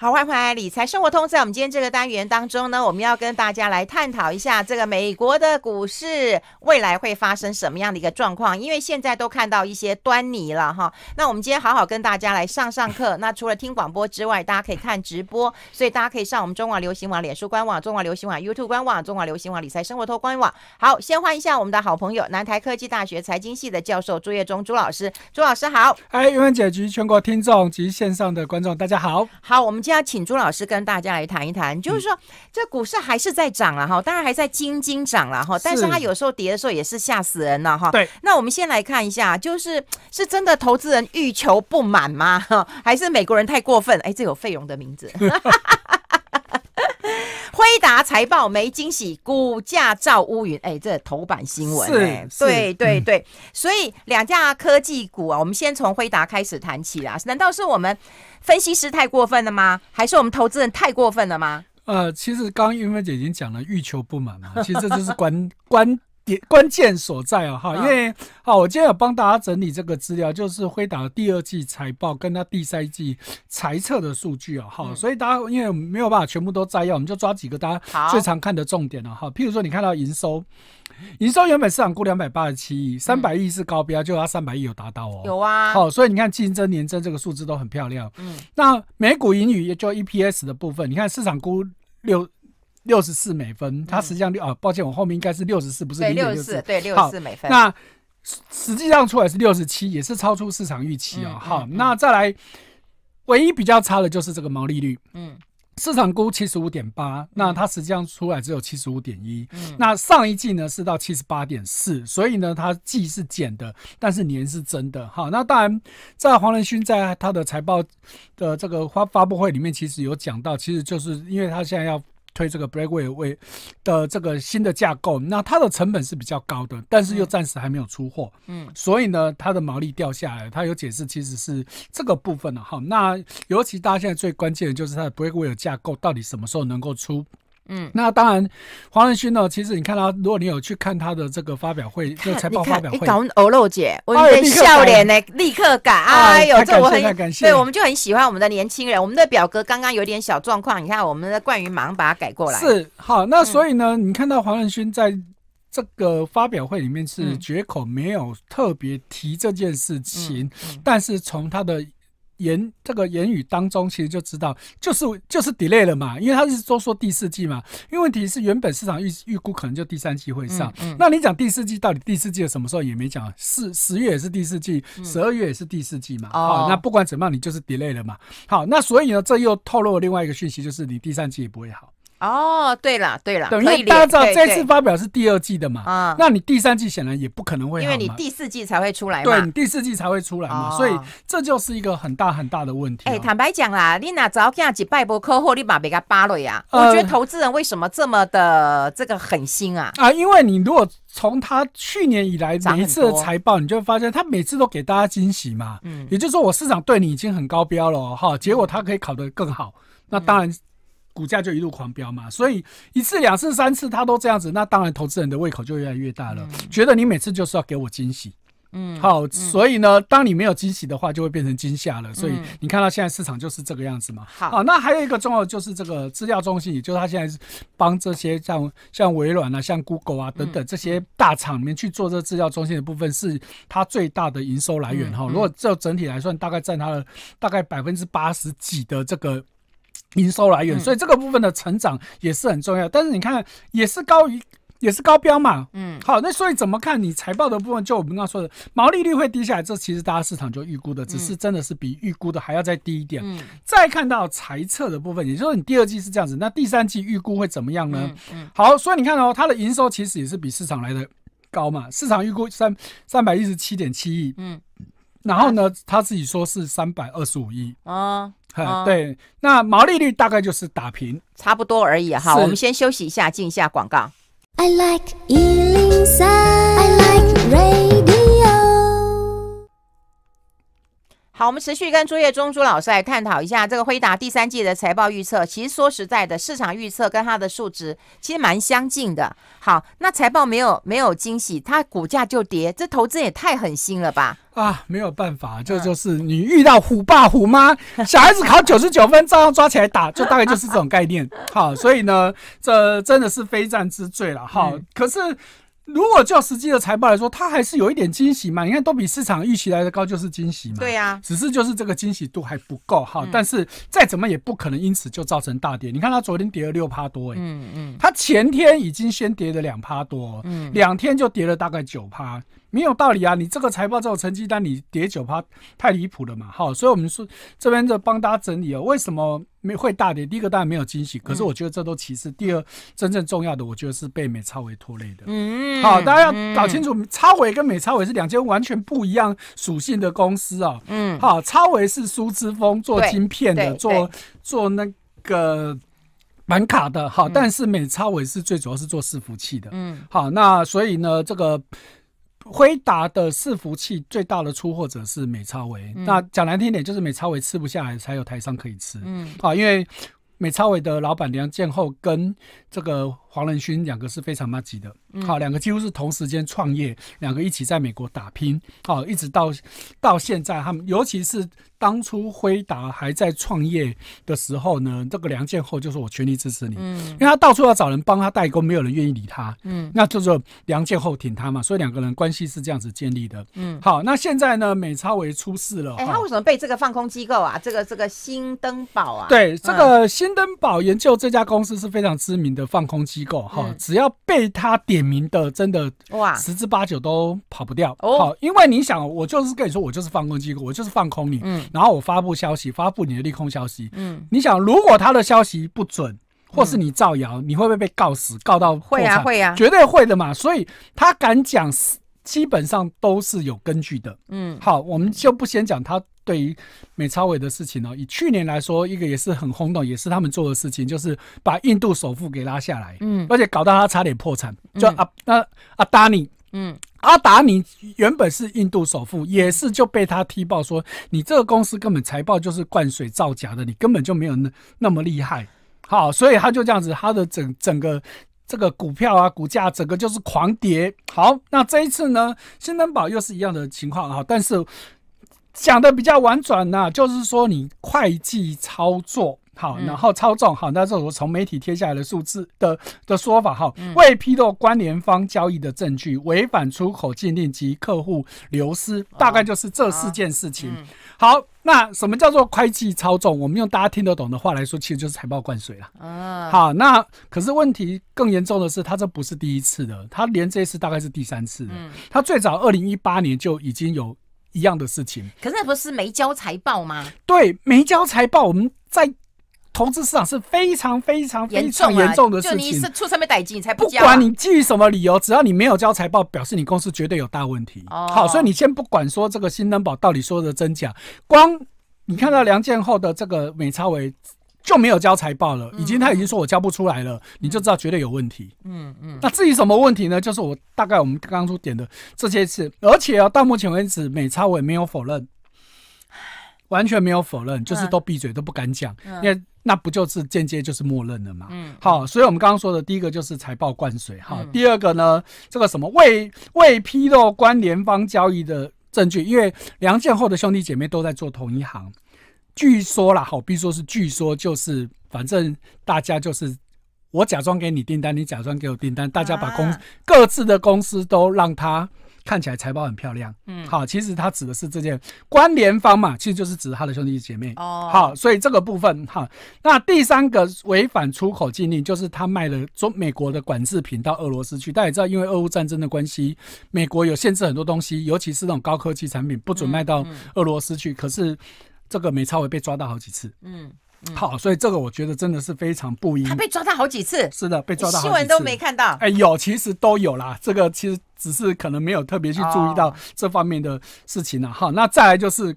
好，欢迎回来！理财生活通在我们今天这个单元当中呢，我们要跟大家来探讨一下这个美国的股市未来会发生什么样的一个状况，因为现在都看到一些端倪了哈。那我们今天好好跟大家来上上课。那除了听广播之外，大家可以看直播，所以大家可以上我们中网流行网、脸书官网、中网流行网 YouTube 官网、中网流行网理财生活通官网。好，先欢迎一下我们的好朋友南台科技大学财经系的教授朱业忠朱老师，朱老师好。嗨，云文姐姐，全国听众及线上的观众大家好。好，我们今要请朱老师跟大家来谈一谈，就是说这股市还是在涨了哈，当然还在金金涨了哈，但是它有时候跌的时候也是吓死人了哈。对，那我们先来看一下，就是是真的投资人欲求不满吗？还是美国人太过分？哎，这有费用的名字。辉达财报没惊喜，股价照乌云。哎，这头版新闻，哎，对对对，所以两家科技股啊，我们先从辉达开始谈起啊。难道是我们分析师太过分了吗？还是我们投资人太过分了吗？呃，其实刚云芬姐已经讲了，欲求不满嘛，其实这就是关关。关键所在啊，哈，因为好，我今天有帮大家整理这个资料，就是辉达的第二季财报跟他第三季财测的数据啊，哈，所以大家因为没有办法全部都摘要，我们就抓几个大家最常看的重点了哈。譬如说，你看到营收，营收原本市场估两百八十七亿，三百亿是高标，就它三百亿有达到哦。有啊，好，所以你看竞争年增这个数字都很漂亮。嗯，那每股盈余也就 EPS 的部分，你看市场估六。六十四美分，它实际上六啊，抱歉，我后面应该是六十四，不是零点六四，对，六十四美分。那实际上出来是六十七，也是超出市场预期啊。好，那再来，唯一比较差的就是这个毛利率，嗯，市场估七十五点八，那它实际上出来只有七十五点一，嗯，那上一季呢是到七十八点四，所以呢它季是减的，但是年是真的。好，那当然，在黄仁勋在他的财报的这个发发布会里面，其实有讲到，其实就是因为他现在要。推这个 Breakaway 的这个新的架构，那它的成本是比较高的，但是又暂时还没有出货，嗯，所以呢，它的毛利掉下来。它有解释，其实是这个部分的哈。那尤其大家现在最关键的就是它的 Breakaway 架构到底什么时候能够出？嗯，那当然，黄仁勋呢？其实你看他，如果你有去看他的这个发表会，就财报发表会，你搞欧露姐，我有点笑脸呢，立刻改哎呦，这我很感谢，对，我们就很喜欢我们的年轻人。我们的表哥刚刚有点小状况，你看我们的冠云马上把它改过来。是好，那所以呢，你看到黄仁勋在这个发表会里面是绝口没有特别提这件事情，但是从他的。言这个言语当中，其实就知道就是就是 delay 了嘛，因为他是都说第四季嘛，因为问题是原本市场预预估可能就第三季会上，那你讲第四季到底第四季的什么时候也没讲，四十月也是第四季，十二月也是第四季嘛，好，那不管怎么样你就是 delay 了嘛，好，那所以呢这又透露了另外一个讯息，就是你第三季也不会好。哦，对了，对了，等于大家知道这次发表是第二季的嘛，那你第三季显然也不可能会，因为你第四季才会出来嘛，对，第四季才会出来嘛，所以这就是一个很大很大的问题。哎，坦白讲啦，你哪只要这样子拜博客户，你把别个扒了呀？我觉得投资人为什么这么的这个狠心啊？啊，因为你如果从他去年以来每一次的财报，你就会发现他每次都给大家惊喜嘛，嗯，也就是说我市场对你已经很高标了哈，结果他可以考得更好，那当然。股价就一路狂飙嘛，所以一次两次三次，他都这样子，那当然投资人的胃口就越来越大了，觉得你每次就是要给我惊喜，嗯，好，所以呢，当你没有惊喜的话，就会变成惊吓了，所以你看到现在市场就是这个样子嘛。好，那还有一个重要就是这个资料中心，也就是他现在是帮这些像像微软啊、像 Google 啊等等这些大厂里面去做这个资料中心的部分，是它最大的营收来源哈。如果就整体来算，大概占它的大概百分之八十几的这个。营收来源，所以这个部分的成长也是很重要。但是你看，也是高于，也是高标嘛。嗯，好，那所以怎么看你财报的部分？就我们刚刚说的，毛利率会低下来，这其实大家市场就预估的，只是真的是比预估的还要再低一点。嗯，再看到财测的部分，也就是你第二季是这样子，那第三季预估会怎么样呢？嗯，好，所以你看哦，它的营收其实也是比市场来的高嘛。市场预估三三百一十七点七亿。嗯。然后呢，他自己说是三百二十五亿啊。哦、对，那毛利率大概就是打平，差不多而已哈。我们先休息一下，进一下广告。I like 103, I like radio. 好，我们持续跟朱叶忠朱老师来探讨一下这个辉达第三季的财报预测。其实说实在的，市场预测跟它的数值其实蛮相近的。好，那财报没有没有惊喜，它股价就跌，这投资也太狠心了吧？啊，没有办法，这就是你遇到虎爸虎妈，小孩子考九十九分照样抓起来打，就大概就是这种概念。好，所以呢，这真的是非战之罪了哈。可是。如果就实际的财报来说，它还是有一点惊喜嘛？你看都比市场预期来的高，就是惊喜嘛。对呀，只是就是这个惊喜度还不够哈。但是再怎么也不可能因此就造成大跌。你看它昨天跌了六趴多，哎，嗯嗯，它前天已经先跌了两趴多，两天就跌了大概九趴。没有道理啊！你这个财报这种成绩单，你跌九趴，太离谱了嘛！好，所以我们说这边就帮大家整理哦。为什么没会大跌？第一个当然没有惊喜，可是我觉得这都其次。第二，真正重要的，我觉得是被美超伟拖累的。嗯，好，大家要搞清楚，超伟跟美超伟是两间完全不一样属性的公司啊。嗯，好，超伟是苏之峰做晶片的，做做那个满卡的。好，但是美超伟是最主要是做伺服器的。嗯，好，那所以呢，这个。辉达的伺服器最大的出货者是美超伟，那讲难听点就是美超伟吃不下来，才有台商可以吃。嗯，啊，因为美超伟的老板梁建厚跟这个黄仁勋两个是非常拉级的。好，两个几乎是同时间创业，两个一起在美国打拼，好，一直到到现在，他们尤其是。当初辉达还在创业的时候呢，这个梁建厚就说：“我全力支持你。”嗯，因为他到处要找人帮他代工，没有人愿意理他。嗯，那就是梁建厚挺他嘛，所以两个人关系是这样子建立的。嗯，好，那现在呢，美超维出事了。哎，他为什么被这个放空机构啊？这个这个新登宝啊？对，这个新登宝研究这家公司是非常知名的放空机构哈。只要被他点名的，真的哇，十之八九都跑不掉。哦，好，因为你想，我就是跟你说，我就是放空机构，我就是放空你。嗯。然后我发布消息，发布你的利空消息。嗯，你想，如果他的消息不准，或是你造谣，你会不会被告死？告到会啊，会啊，绝对会的嘛。所以他敢讲，基本上都是有根据的。嗯，好，我们就不先讲他对于美超伟的事情哦。以去年来说，一个也是很轰动，也是他们做的事情，就是把印度首富给拉下来。嗯，而且搞到他差点破产，就阿那阿达尼。嗯，阿达尼原本是印度首富，也是就被他踢爆说，你这个公司根本财报就是灌水造假的，你根本就没有那那么厉害。好，所以他就这样子，他的整整个这个股票啊，股价整个就是狂跌。好，那这一次呢，新登堡又是一样的情况啊，但是讲的比较婉转呐，就是说你会计操作。好，然后操纵，好，那是我从媒体贴下来的数字的的说法，哈，未披露关联方交易的证据，违反出口禁令及客户流失，大概就是这四件事情。好，那什么叫做会计操纵？我们用大家听得懂的话来说，其实就是财报灌水了。啊，好，那可是问题更严重的是，他这不是第一次的，他连这一次大概是第三次的。他最早二零一八年就已经有一样的事情。可是那不是没交财报吗？对，没交财报，我们在。投资市场是非常非常非常严重的事情。就你是出生没逮计，你才不管你基于什么理由，只要你没有交财报，表示你公司绝对有大问题。好，所以你先不管说这个新登宝到底说的真假，光你看到梁建后的这个美超伟就没有交财报了，已经他已经说我交不出来了，你就知道绝对有问题。嗯嗯。那至于什么问题呢？就是我大概我们刚刚说点的这些事，而且啊，到目前为止美超伟没有否认。完全没有否认，就是都闭嘴都不敢讲，因为那不就是间接就是默认了嘛。好，所以我们刚刚说的第一个就是财报灌水，好，第二个呢，这个什么未未披露关联方交易的证据，因为梁建后的兄弟姐妹都在做同一行，据说啦，好，比如说是据说就是，反正大家就是我假装给你订单，你假装给我订单，大家把公各自的公司都让他。看起来财报很漂亮，嗯，好，其实他指的是这件关联方嘛，其实就是指他的兄弟姐妹，哦，好，所以这个部分哈，那第三个违反出口禁令就是他卖了中美国的管制品到俄罗斯去，大家也知道，因为俄乌战争的关系，美国有限制很多东西，尤其是那种高科技产品不准卖到俄罗斯去。可是这个美超伟被抓到好几次，嗯，好，所以这个我觉得真的是非常不一，他被抓到好几次，是的，被抓到新闻都没看到，哎，有其实都有啦，这个其实。只是可能没有特别去注意到这方面的事情了。好，那再来就是，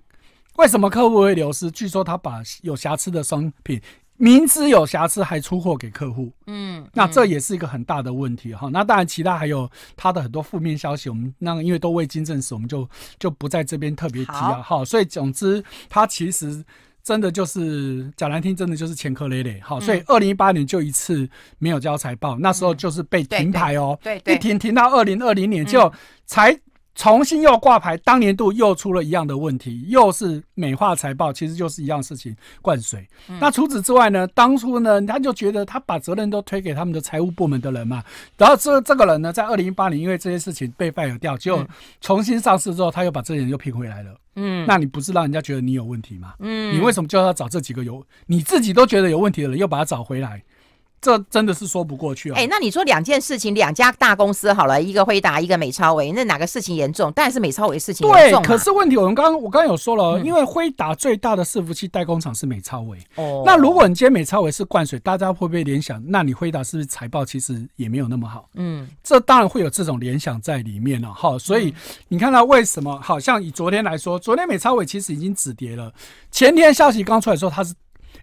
为什么客户会流失？据说他把有瑕疵的商品，明知有瑕疵还出货给客户。嗯，那这也是一个很大的问题。哈，那当然，其他还有他的很多负面消息，我们那因为都未经证实，我们就就不在这边特别提了。哈。所以总之，他其实。真的就是讲难听，真的就是前科累累，好，所以二零一八年就一次没有交财报，那时候就是被停牌哦，对，一停停到二零二零年就才。重新又挂牌，当年度又出了一样的问题，又是美化财报，其实就是一样事情灌水。那除此之外呢？当初呢，他就觉得他把责任都推给他们的财务部门的人嘛。然后这这个人呢，在二零一八年因为这些事情被外流掉，就重新上市之后，他又把这些人又聘回来了。嗯，那你不是让人家觉得你有问题吗？嗯，你为什么就要找这几个有你自己都觉得有问题的人，又把他找回来？这真的是说不过去啊！哎，那你说两件事情，两家大公司，好了一个辉达，一个美超维，那哪个事情严重？当然是美超维事情严重。对，可是问题我们刚刚我刚刚有说了，因为辉达最大的伺服器代工厂是美超维。哦。那如果你今天美超维是灌水，大家会不会联想？那你辉达是不是财报其实也没有那么好？嗯，这当然会有这种联想在里面了。哈，所以你看到为什么好像以昨天来说，昨天美超维其实已经止跌了，前天消息刚出来说候它是。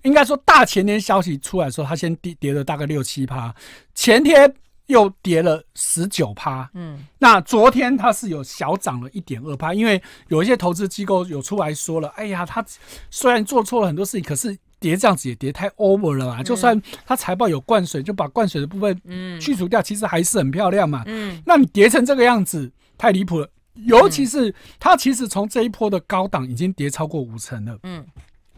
应该说，大前天消息出来的时候，它先跌跌了大概六七趴，前天又跌了十九趴。嗯，那昨天它是有小涨了一点二趴，因为有一些投资机构有出来说了：“哎呀，它虽然做错了很多事情，可是跌这样子也跌太 over 了嘛。就算它财报有灌水，就把灌水的部分去除掉，其实还是很漂亮嘛。嗯，那你跌成这个样子太离谱了，尤其是它其实从这一波的高档已经跌超过五成了。嗯。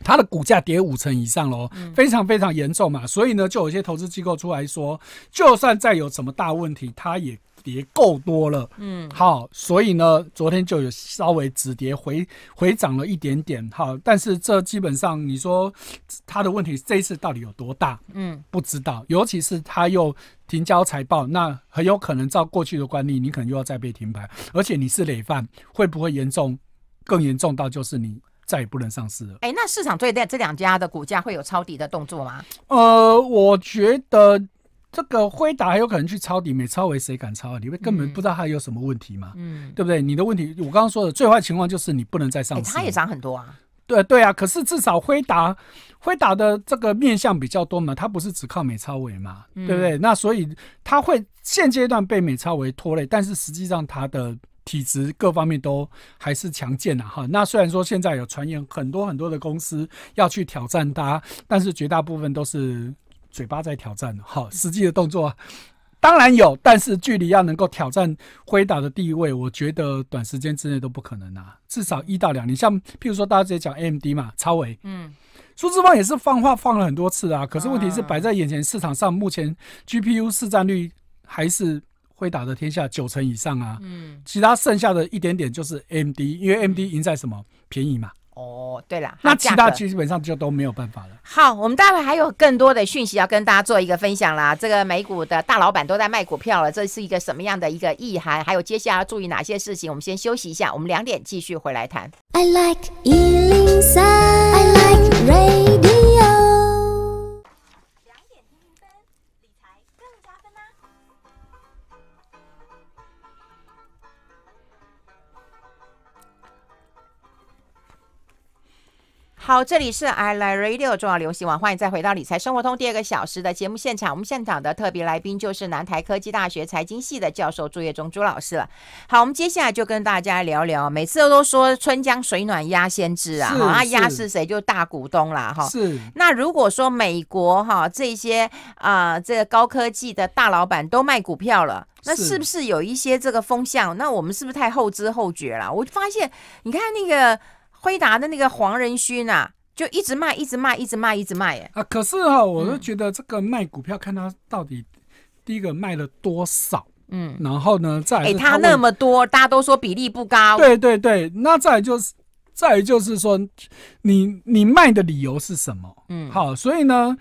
它的股价跌五成以上喽，非常非常严重嘛，所以呢，就有些投资机构出来说，就算再有什么大问题，它也跌够多了。嗯，好，所以呢，昨天就有稍微止跌回回涨了一点点，好，但是这基本上，你说它的问题这一次到底有多大？嗯，不知道，尤其是它又停交财报，那很有可能照过去的惯例，你可能又要再被停牌，而且你是累犯，会不会严重更严重到就是你？再也不能上市了。哎，那市场对待这两家的股价会有抄底的动作吗？呃，我觉得这个辉达有可能去抄底，美超维谁敢抄啊？你们根本不知道它有什么问题嘛，嗯，对不对？你的问题，我刚刚说的最坏情况就是你不能再上市，它也涨很多啊。对对啊，可是至少辉达辉达的这个面向比较多嘛，它不是只靠美超维嘛，对不对？那所以它会现阶段被美超维拖累，但是实际上它的。体质各方面都还是强健啊、哈。那虽然说现在有传言很多很多的公司要去挑战他，但是绝大部分都是嘴巴在挑战的，哈。实际的动作当然有，但是距离要能够挑战辉达的地位，我觉得短时间之内都不可能啊。至少一到两年。像譬如说大家直接讲 AMD 嘛，超威，嗯，苏志方也是放话放了很多次啊。可是问题是摆在眼前市场上，目前 GPU 市占率还是。会打的天下九成以上啊，嗯，其他剩下的一点点就是 M D，因为 M D 赢在什么便宜嘛。哦，对了，那其他基本上就都没有办法了。好，我们待会还有更多的讯息要跟大家做一个分享啦。这个美股的大老板都在卖股票了，这是一个什么样的一个意涵？还有接下来要注意哪些事情？我们先休息一下，我们两点继续回来谈。好，这里是 iLike Radio 重要流行网，欢迎再回到理财生活通第二个小时的节目现场。我们现场的特别来宾就是南台科技大学财经系的教授朱业忠朱老师了。好，我们接下来就跟大家聊聊，每次都说“春江水暖鸭先知”啊，哈，鸭是谁？就是大股东啦，哈。是。那如果说美国哈这些啊，这个高科技的大老板都卖股票了，那是不是有一些这个风向？那我们是不是太后知后觉了？我就发现，你看那个。辉达的那个黄仁勋啊，就一直卖，一直卖，一直卖，一直卖，哎，啊，可是哈，我都觉得这个卖股票，看他到底第一个卖了多少，嗯，然后呢，再给他那么多，大家都说比例不高，对对对，那再就是再就是说，你你卖的理由是什么？嗯，好，所以呢。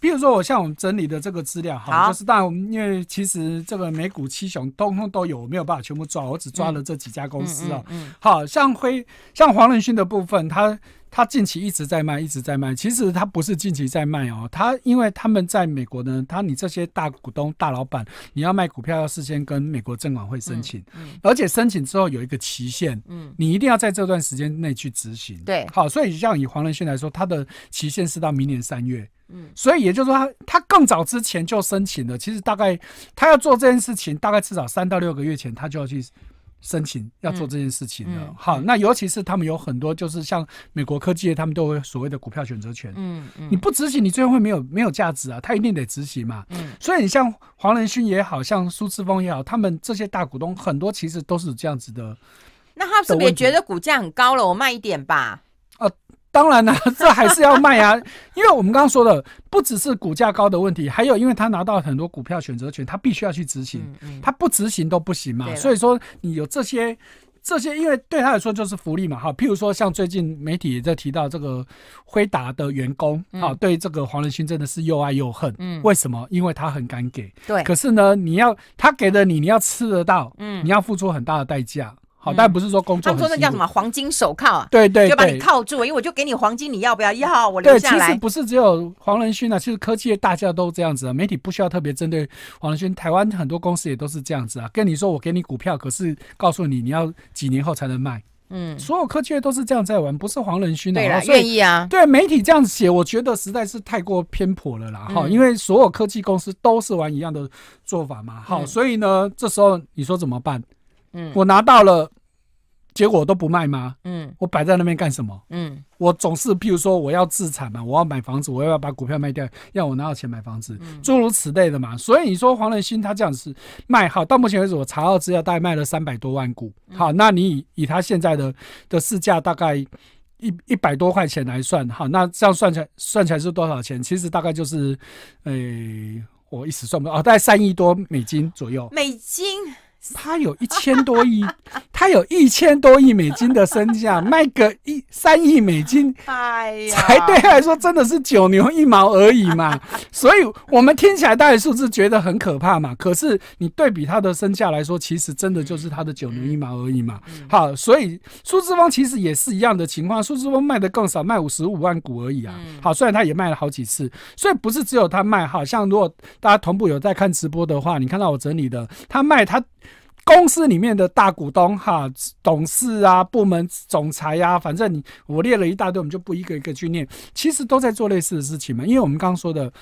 比如说，我像我们整理的这个资料哈，就是当然我们因为其实这个美股七雄通通都有，我没有办法全部抓，我只抓了这几家公司啊。嗯，好，像辉，像黄仁勋的部分，他。他近期一直在卖，一直在卖。其实他不是近期在卖哦，他因为他们在美国呢，他你这些大股东、大老板，你要卖股票要事先跟美国证管会申请，嗯，而且申请之后有一个期限，嗯，你一定要在这段时间内去执行，对，好，所以像以黄仁勋来说，他的期限是到明年三月，嗯，所以也就是说，他他更早之前就申请了，其实大概他要做这件事情，大概至少三到六个月前他就要去。申请要做这件事情了，好，那尤其是他们有很多就是像美国科技，他们都有所谓的股票选择权，嗯嗯，你不执行，你最后会没有没有价值啊，他一定得执行嘛，嗯，所以你像黄仁勋也好像苏志峰也好，他们这些大股东很多其实都是这样子的，那他是不是也觉得股价很高了，我卖一点吧？当然啦，这还是要卖啊，因为我们刚刚说的不只是股价高的问题，还有因为他拿到很多股票选择权，他必须要去执行，他不执行都不行嘛。所以说，你有这些这些，因为对他来说就是福利嘛哈。譬如说，像最近媒体也在提到这个辉达的员工啊，对这个黄仁勋真的是又爱又恨。嗯，为什么？因为他很敢给。对。可是呢，你要他给了你，你要吃得到，嗯，你要付出很大的代价。好，但不是说工作。他说那叫什么黄金手铐？对对，就把你铐住，因为我就给你黄金，你要不要？要，我留下来。其实不是只有黄仁勋啊，其实科技的大家都这样子啊。媒体不需要特别针对黄仁勋，台湾很多公司也都是这样子啊。跟你说，我给你股票，可是告诉你你要几年后才能卖。嗯，所有科技的都是这样在玩，不是黄仁勋的。对，愿意啊。对，媒体这样写，我觉得实在是太过偏颇了啦。哈，因为所有科技公司都是玩一样的做法嘛。好，所以呢，这时候你说怎么办？嗯，我拿到了，结果都不卖吗？嗯，我摆在那边干什么？嗯，我总是，譬如说，我要自产嘛，我要买房子，我要把股票卖掉，要我拿到钱买房子，诸如此类的嘛。所以你说黄仁勋他这样子卖好，到目前为止我查到资料大概卖了三百多万股。好，那你以以他现在的的市价大概一一百多块钱来算，哈，那这样算起来算起来是多少钱？其实大概就是，诶，我一时算不到，哦，大概三亿多美金左右。美金。他有一千多亿，他有一千多亿美金的身价，卖个一三亿美金，哎呀，才对来说真的是九牛一毛而已嘛。所以我们听起来大概数字觉得很可怕嘛，可是你对比他的身价来说，其实真的就是他的九牛一毛而已嘛。好，所以数字峰其实也是一样的情况，数字峰卖的更少，卖五十五万股而已啊。好，虽然他也卖了好几次，所以不是只有他卖。好，像如果大家同步有在看直播的话，你看到我整理的他卖他。公司里面的大股东哈，董事啊，部门总裁呀，反正你我列了一大堆，我们就不一个一个去念。其实都在做类似的事情嘛，因为我们刚刚说的，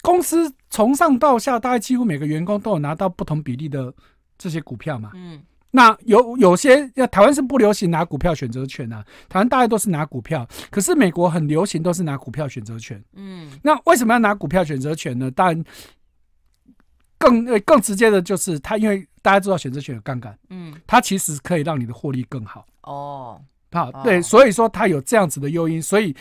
公司从上到下，大概几乎每个员工都有拿到不同比例的这些股票嘛。嗯。那有有些，台湾是不流行拿股票选择权啊，台湾大家都是拿股票，可是美国很流行都是拿股票选择权。嗯。那为什么要拿股票选择权呢？当然，更更直接的就是他因为。大家知道选择权有杠杆，嗯，它其实可以让你的获利更好哦。好，对，所以说它有这样子的诱因，所以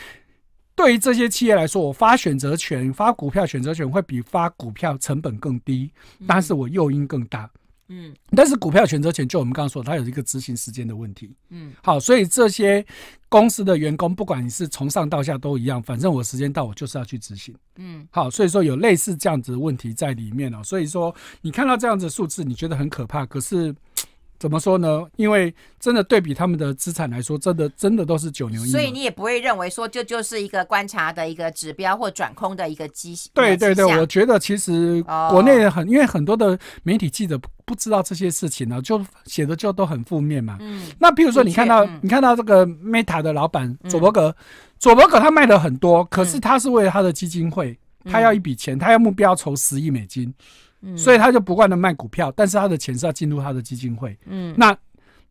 对于这些企业来说，我发选择权、发股票选择权会比发股票成本更低，但是我诱因更大。嗯，但是股票权责权就我们刚刚说，它有一个执行时间的问题。嗯，好，所以这些公司的员工，不管你是从上到下都一样，反正我时间到，我就是要去执行。嗯，好，所以说有类似这样子的问题在里面哦。所以说，你看到这样子数字，你觉得很可怕，可是。怎么说呢？因为真的对比他们的资产来说，真的真的都是九牛一毛。所以你也不会认为说这就是一个观察的一个指标或转空的一个机。型。对对对，我觉得其实国内很因为很多的媒体记者不知道这些事情呢，就写的就都很负面嘛。嗯。那比如说你看到你看到这个 Meta 的老板佐伯格，佐伯格他卖了很多，可是他是为了他的基金会，他要一笔钱，他要目标筹十亿美金。所以他就不断的卖股票，但是他的钱是要进入他的基金会。嗯，那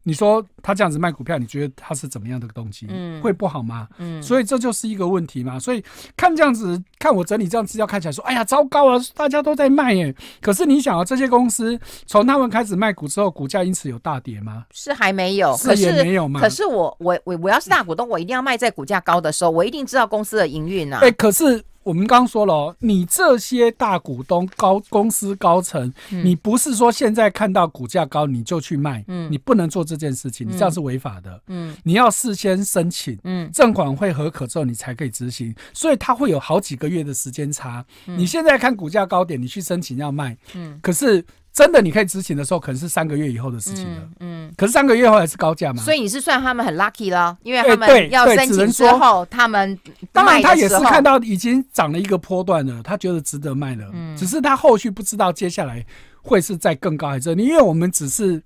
你说他这样子卖股票，你觉得他是怎么样的动机？嗯，会不好吗？嗯，所以这就是一个问题嘛。所以看这样子，看我整理这样资料，看起来说，哎呀，糟糕啊，大家都在卖耶。可是你想啊，这些公司从他们开始卖股之后，股价因此有大跌吗？是还没有，是也没有嘛。可是我我我我要是大股东，我一定要卖在股价高的时候，我一定知道公司的营运啊。哎，可是。我们刚说了，你这些大股东、高公司高层，你不是说现在看到股价高你就去卖，你不能做这件事情，你这样是违法的。嗯，你要事先申请，嗯，证管会合可之后你才可以执行，所以它会有好几个月的时间差。你现在看股价高点，你去申请要卖，嗯，可是。真的，你可以执行的时候，可能是三个月以后的事情了。嗯。可是三个月后还是高价嘛？所以你是算他们很 lucky 了，因为他们要申请之后，他们当然他也是看到已经涨了一个波段了，他觉得值得卖了。嗯。只是他后续不知道接下来会是在更高还是你？因为我们只是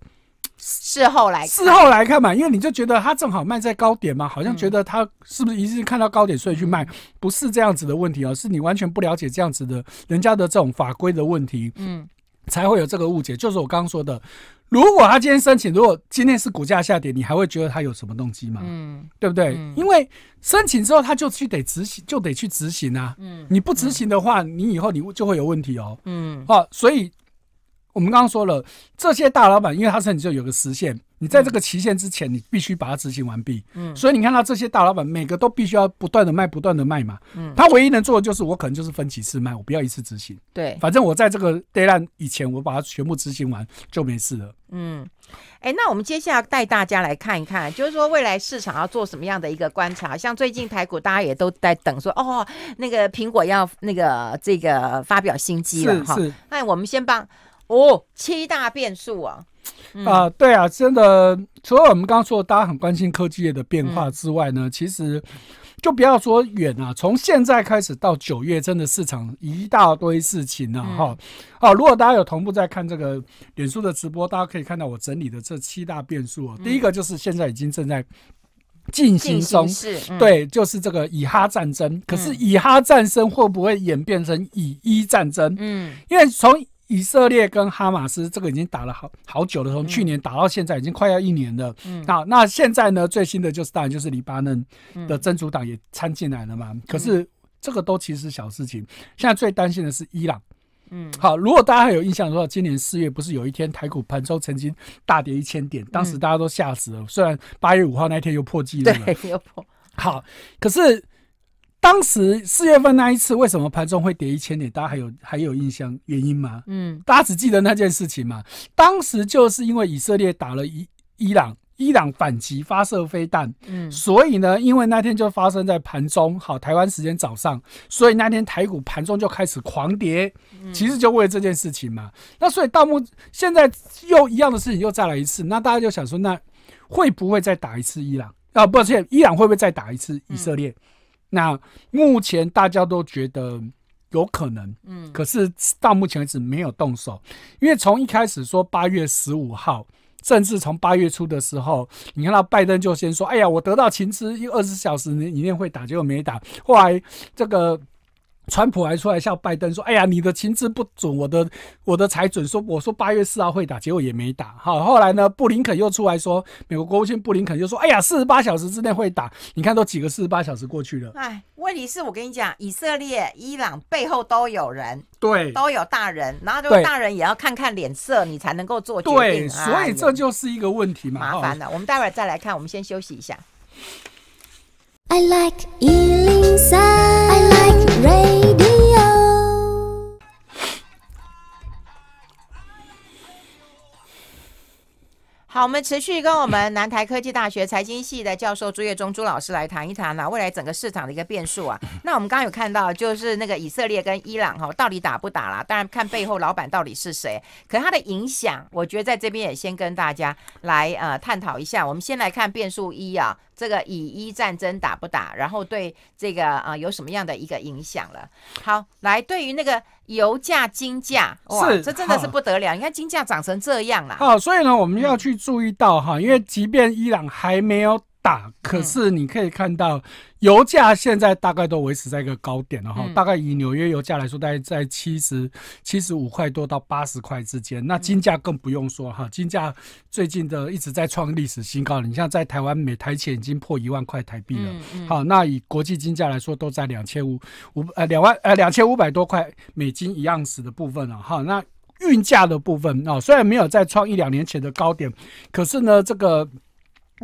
事后来事后来看嘛，因为你就觉得他正好卖在高点嘛，好像觉得他是不是一直看到高点所以去卖？不是这样子的问题哦，是你完全不了解这样子的人家的这种法规的问题。嗯。才会有这个误解，就是我刚刚说的，如果他今天申请，如果今天是股价下跌，你还会觉得他有什么动机吗？嗯，对不对？因为申请之后，他就去得执行，就得去执行啊。嗯，你不执行的话，你以后你就会有问题哦。嗯，啊，所以我们刚刚说了，这些大老板，因为他申请就有个时限。你在这个期限之前，你必须把它执行完毕。嗯，所以你看到这些大老板，每个都必须要不断的卖，不断的卖嘛。嗯，他唯一能做的就是，我可能就是分几次卖，我不要一次执行。对，反正我在这个 d a y l i n e 以前，我把它全部执行完就没事了。嗯，哎，那我们接下来带大家来看一看，就是说未来市场要做什么样的一个观察。像最近台股，大家也都在等说，哦，那个苹果要那个这个发表新机了哈。那我们先帮，哦，七大变数啊。啊，对啊，真的。除了我们刚刚说大家很关心科技业的变化之外呢，其实就不要说远啊，从现在开始到九月，真的市场一大堆事情呢，哈。好，如果大家有同步在看这个脸书的直播，大家可以看到我整理的这七大变数啊。第一个就是现在已经正在进行中，对，就是这个以哈战争。可是以哈战争会不会演变成以一战争？嗯，因为从以色列跟哈马斯这个已经打了好好久了，从去年打到现在，已经快要一年了。嗯，好，那现在呢？最新的就是当然就是黎巴嫩的真主党也参进来了嘛。可是这个都其实是小事情。现在最担心的是伊朗。嗯，好，如果大家还有印象的话，今年四月不是有一天台股盘中曾经大跌一千点，当时大家都吓死了。虽然八月五号那天又破纪录了，又破。好，可是。当时四月份那一次，为什么盘中会跌一千点？大家还有还有印象原因吗？嗯，大家只记得那件事情吗？当时就是因为以色列打了一伊朗，伊朗反击发射飞弹，嗯，所以呢，因为那天就发生在盘中，好，台湾时间早上，所以那天台股盘中就开始狂跌，其实就为了这件事情嘛。那所以盗目现在又一样的事情又再来一次，那大家就想说，那会不会再打一次伊朗啊？抱歉，伊朗会不会再打一次以色列？那目前大家都觉得有可能，嗯，可是到目前为止没有动手，因为从一开始说八月十五号，甚至从八月初的时候，你看到拜登就先说，哎呀，我得到情资一二十小时，你一定会打，结果没打，后来这个。川普还出来笑拜登说：“哎呀，你的情资不准，我的我的才准。”说：“我说八月四号会打，结果也没打。”好，后来呢？布林肯又出来说，美国国务卿布林肯就说：“哎呀，四十八小时之内会打。”你看，都几个四十八小时过去了。哎，问题是我跟你讲，以色列、伊朗背后都有人，对，都有大人，然后就大人也要看看脸色，你才能够做决定。对，所以这就是一个问题嘛，麻烦了。我们待会儿再来看，我们先休息一下。I like 一零三。好，我们持续跟我们南台科技大学财经系的教授朱业忠朱老师来谈一谈呢，未来整个市场的一个变数啊。那我们刚刚有看到，就是那个以色列跟伊朗哈，到底打不打啦？当然看背后老板到底是谁。可它的影响，我觉得在这边也先跟大家来呃探讨一下。我们先来看变数一啊。这个以伊战争打不打，然后对这个啊有什么样的一个影响了？好，来，对于那个油价、金价，哇，这真的是不得了！你看金价涨成这样了。好，所以呢，我们要去注意到哈，因为即便伊朗还没有。大，可是你可以看到，油价现在大概都维持在一个高点了哈。大概以纽约油价来说，大概在七十七十五块多到八十块之间。那金价更不用说哈，金价最近的一直在创历史新高你像在台湾，每台钱已经破一万块台币了。好，那以国际金价来说，都在两千五五呃两万呃两千五百多块美金一盎司的部分了哈。那运价的部分啊，虽然没有在创一两年前的高点，可是呢这个。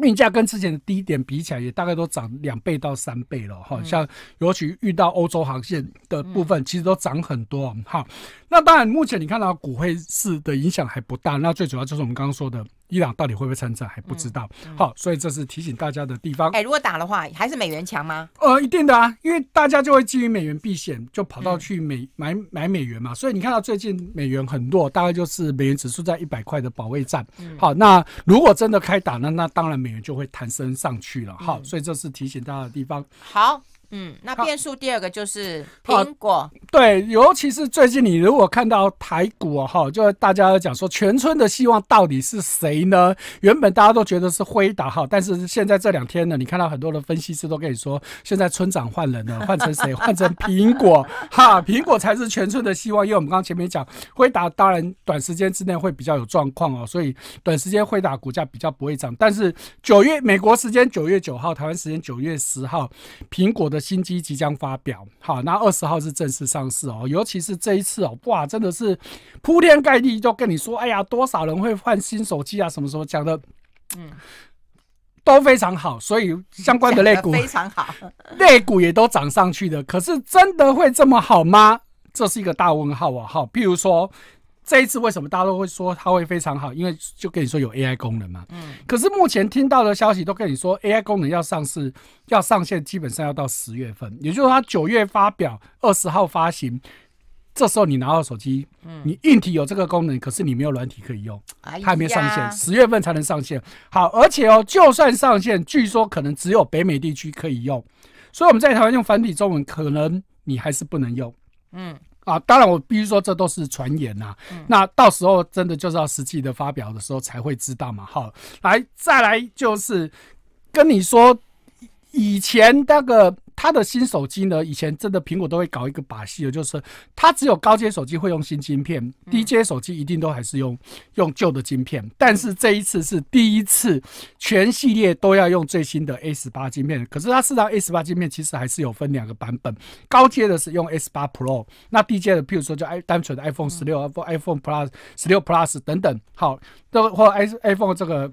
运价跟之前的低点比起来，也大概都涨两倍到三倍了哈，像尤其遇到欧洲航线的部分，其实都涨很多哈。那当然，目前你看到股汇市的影响还不大，那最主要就是我们刚刚说的。伊朗到底会不会参战还不知道，好，所以这是提醒大家的地方。哎，如果打的话，还是美元强吗？呃，一定的啊，因为大家就会基于美元避险，就跑到去美买买美元嘛。所以你看到最近美元很弱，大概就是美元指数在一百块的保卫战。好，那如果真的开打呢，那当然美元就会弹升上去了。好，所以这是提醒大家的地方。好。嗯，那变数第二个就是苹果，对，尤其是最近你如果看到台股哈，就大家讲说全村的希望到底是谁呢？原本大家都觉得是辉达哈，但是现在这两天呢，你看到很多的分析师都跟你说，现在村长换人了，换成谁？换成苹果哈，苹果才是全村的希望，因为我们刚刚前面讲辉达，当然短时间之内会比较有状况哦，所以短时间辉达股价比较不会涨，但是九月美国时间九月九号，台湾时间九月十号，苹果的。新机即将发表，好，那二十号是正式上市哦。尤其是这一次哦，哇，真的是铺天盖地，就跟你说，哎呀，多少人会换新手机啊？什么时候讲的，嗯，都非常好，所以相关的类股 非常好，类股也都涨上去的。可是真的会这么好吗？这是一个大问号啊！好，比如说。这一次为什么大家都会说它会非常好？因为就跟你说有 AI 功能嘛。嗯。可是目前听到的消息都跟你说 AI 功能要上市、要上线，基本上要到十月份。也就是说，它九月发表，二十号发行，这时候你拿到手机，嗯，你硬体有这个功能，可是你没有软体可以用，它还没上线，十月份才能上线。好，而且哦，就算上线，据说可能只有北美地区可以用，所以我们在台湾用繁体中文，可能你还是不能用。嗯。啊，当然我必须说这都是传言呐，那到时候真的就是要实际的发表的时候才会知道嘛。好，来再来就是跟你说以前那个。它的新手机呢？以前真的苹果都会搞一个把戏，就是它只有高阶手机会用新晶片，低阶手机一定都还是用用旧的晶片。但是这一次是第一次全系列都要用最新的 A 十八晶片。可是它四张 A 十八晶片其实还是有分两个版本，高阶的是用 A 八 Pro，那低阶的譬如说就 i 单纯的 iPhone 十六、iPhone、iPhone Plus 十六 Plus 等等，好，都或 iPhone 这个。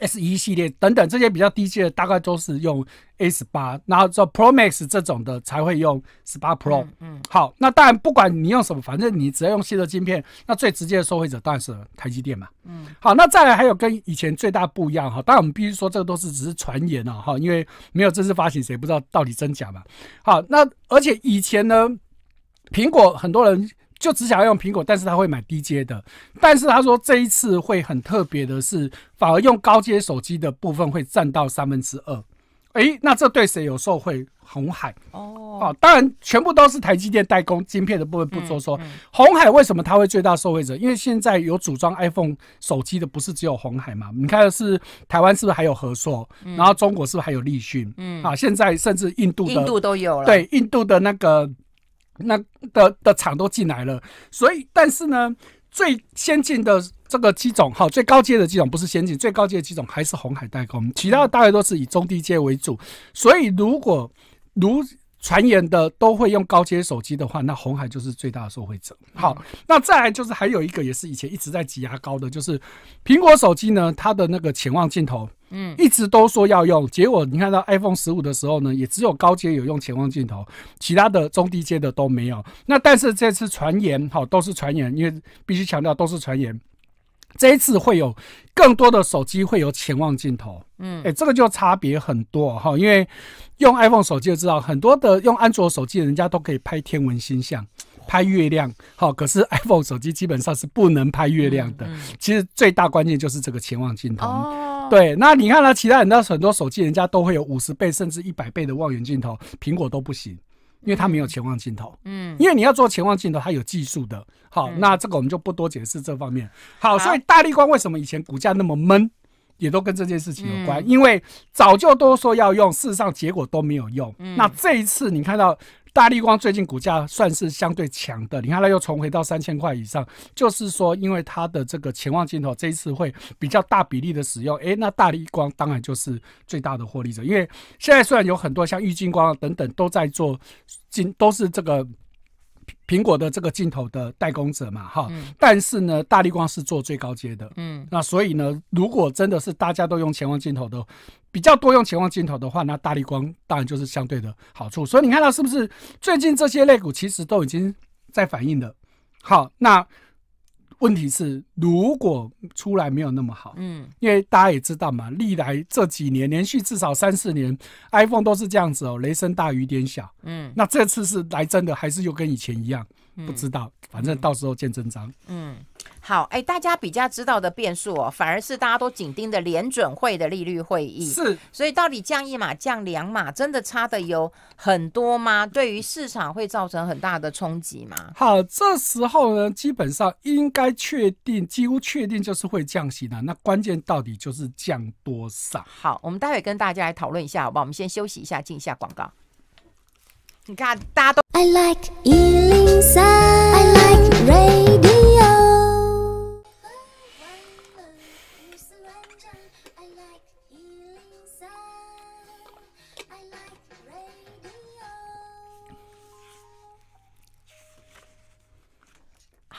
S 一系列等等这些比较低阶的大概都是用 A 十八，然后做 Pro Max 这种的才会用十八 Pro。嗯，好，那当然不管你用什么，反正你只要用新的晶片，那最直接的受害者当然是台积电嘛。嗯，好，那再来还有跟以前最大不一样哈，当然我们必须说这个都是只是传言了哈，因为没有正式发行，谁不知道到底真假嘛。好，那而且以前呢，苹果很多人。就只想要用苹果，但是他会买低阶的，但是他说这一次会很特别的是，反而用高阶手机的部分会占到三分之二。诶，那这对谁有受惠？红海哦啊，当然全部都是台积电代工晶片的部分不作说。红海为什么他会最大受惠者？因为现在有组装 iPhone 手机的不是只有红海嘛？你看是台湾是不是还有和硕，然后中国是不是还有立讯？嗯啊，现在甚至印度的都有了。对，印度的那个。那的的厂都进来了，所以但是呢，最先进的这个机种，哈，最高阶的机种不是先进，最高阶的机种还是红海代工，其他的大概都是以中低阶为主，所以如果如传言的都会用高阶手机的话，那红海就是最大的受惠者。好，那再来就是还有一个也是以前一直在挤牙膏的，就是苹果手机呢，它的那个潜望镜头，嗯，一直都说要用，结果你看到 iPhone 十五的时候呢，也只有高阶有用潜望镜头，其他的中低阶的都没有。那但是这次传言，哈，都是传言，因为必须强调都是传言。这一次会有更多的手机会有潜望镜头，嗯，哎，这个就差别很多哈。因为用 iPhone 手机就知道，很多的用安卓手机，人家都可以拍天文星象、拍月亮，好，可是 iPhone 手机基本上是不能拍月亮的。其实最大关键就是这个潜望镜头，对。那你看到其他人多很多手机，人家都会有五十倍甚至一百倍的望远镜头，苹果都不行。因为它没有潜望镜头，嗯，因为你要做潜望镜头，它有技术的，好，那这个我们就不多解释这方面。好，所以大力光为什么以前股价那么闷，也都跟这件事情有关，因为早就都说要用，事实上结果都没有用。那这一次你看到。大力光最近股价算是相对强的，你看它又重回到三千块以上，就是说因为它的这个潜望镜头这一次会比较大比例的使用，诶，那大力光当然就是最大的获利者，因为现在虽然有很多像郁金光等等都在做，金都是这个。苹果的这个镜头的代工者嘛，哈，但是呢，大力光是做最高阶的，嗯，那所以呢，如果真的是大家都用潜望镜头，的，比较多用潜望镜头的话，那大力光当然就是相对的好处。所以你看到是不是最近这些类股其实都已经在反应了？好，那。问题是，如果出来没有那么好，嗯，因为大家也知道嘛，历来这几年连续至少三四年，iPhone 都是这样子哦，雷声大雨点小，嗯，那这次是来真的，还是又跟以前一样？不知道，反正到时候见真章。嗯，好，哎，大家比较知道的变数哦，反而是大家都紧盯的联准会的利率会议。是，所以到底降一码、降两码，真的差的有很多吗？对于市场会造成很大的冲击吗？好，这时候呢，基本上应该确定，几乎确定就是会降息的。那关键到底就是降多少？好，我们待会跟大家来讨论一下，好不好？我们先休息一下，进一下广告。I like 103. I like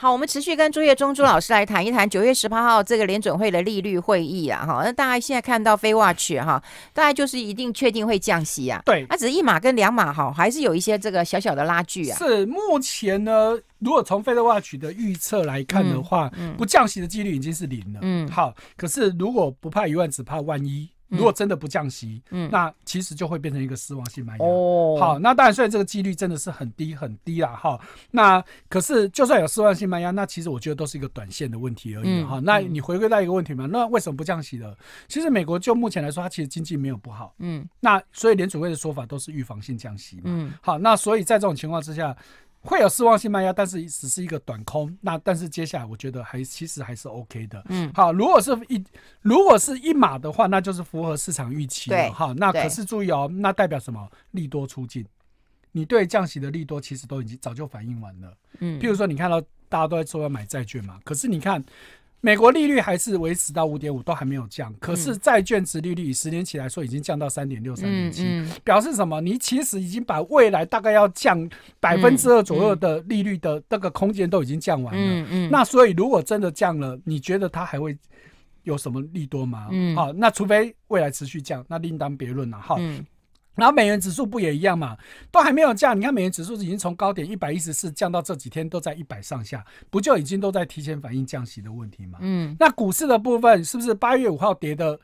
好，我们持续跟朱业忠朱老师来谈一谈九月十八号这个联准会的利率会议啊，哈，那大家现在看到非 Watch 哈，大概就是一定确定会降息啊，对，啊、只是一码跟两码哈，还是有一些这个小小的拉锯啊。是目前呢，如果从非的 Watch 的预测来看的话，不降息的几率已经是零了。嗯，好，可是如果不怕一万，只怕万一。如果真的不降息，嗯，那其实就会变成一个失望性买压哦。好，那当然，虽然这个几率真的是很低很低啦，哈。那可是，就算有失望性买压，那其实我觉得都是一个短线的问题而已，哈。那你回归到一个问题嘛，那为什么不降息呢？其实美国就目前来说，它其实经济没有不好，嗯。那所以联储会的说法都是预防性降息嘛，嗯。好，那所以在这种情况之下。会有失望性卖压，但是只是一个短空。那但是接下来，我觉得还其实还是 OK 的。嗯，好，如果是一如果是一码的话，那就是符合市场预期的。好，那可是注意哦，那代表什么？利多出尽。你对降息的利多，其实都已经早就反应完了。嗯，如说你看到大家都在说要买债券嘛，可是你看。美国利率还是维持到五点五，都还没有降。可是债券值利率十年期来说已经降到三点六、三点七，表示什么？你其实已经把未来大概要降百分之二左右的利率的那个空间都已经降完了。嗯嗯。那所以如果真的降了，你觉得它还会有什么利多吗？嗯。好，那除非未来持续降，那另当别论了。好。然后美元指数不也一样嘛？都还没有降。你看美元指数已经从高点一百一十四降到这几天都在一百上下，不就已经都在提前反映降息的问题嘛？嗯。那股市的部分是不是八月五号跌的？